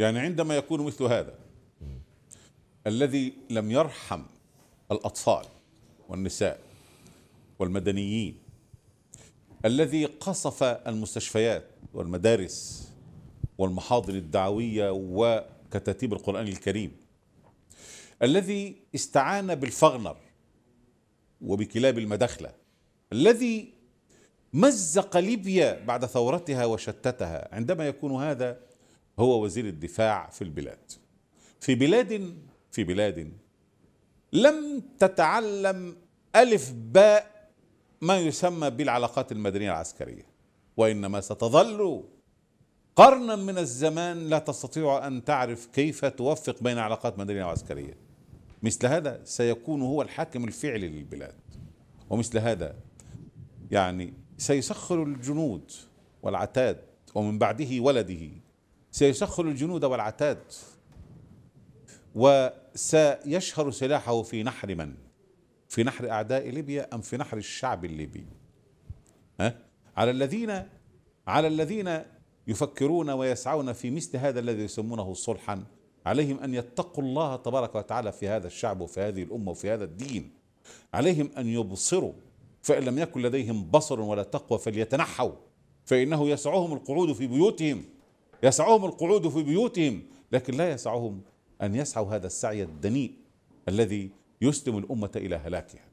يعني عندما يكون مثل هذا الذي لم يرحم الأطفال والنساء والمدنيين الذي قصف المستشفيات والمدارس والمحاضر الدعوية وكتاتيب القرآن الكريم الذي استعان بالفغنر وبكلاب المداخلة الذي مزق ليبيا بعد ثورتها وشتتها عندما يكون هذا هو وزير الدفاع في البلاد في بلاد في بلاد لم تتعلم ألف باء ما يسمى بالعلاقات المدنية العسكرية وإنما ستظل قرنا من الزمان لا تستطيع أن تعرف كيف توفق بين علاقات مدنية وعسكرية مثل هذا سيكون هو الحاكم الفعلي للبلاد ومثل هذا يعني سيسخر الجنود والعتاد ومن بعده ولده سيسخر الجنود والعتاد وسيشهر سلاحه في نحر من في نحر أعداء ليبيا أم في نحر الشعب الليبي ها؟ على الذين على الذين يفكرون ويسعون في مثل هذا الذي يسمونه صلحا عليهم أن يتقوا الله تبارك وتعالى في هذا الشعب وفي هذه الأمة وفي هذا الدين عليهم أن يبصروا فإن لم يكن لديهم بصر ولا تقوى فليتنحوا فإنه يسعهم القعود في بيوتهم يسعهم القعود في بيوتهم لكن لا يسعهم أن يسعوا هذا السعي الدنيء الذي يسلم الأمة إلى هلاكها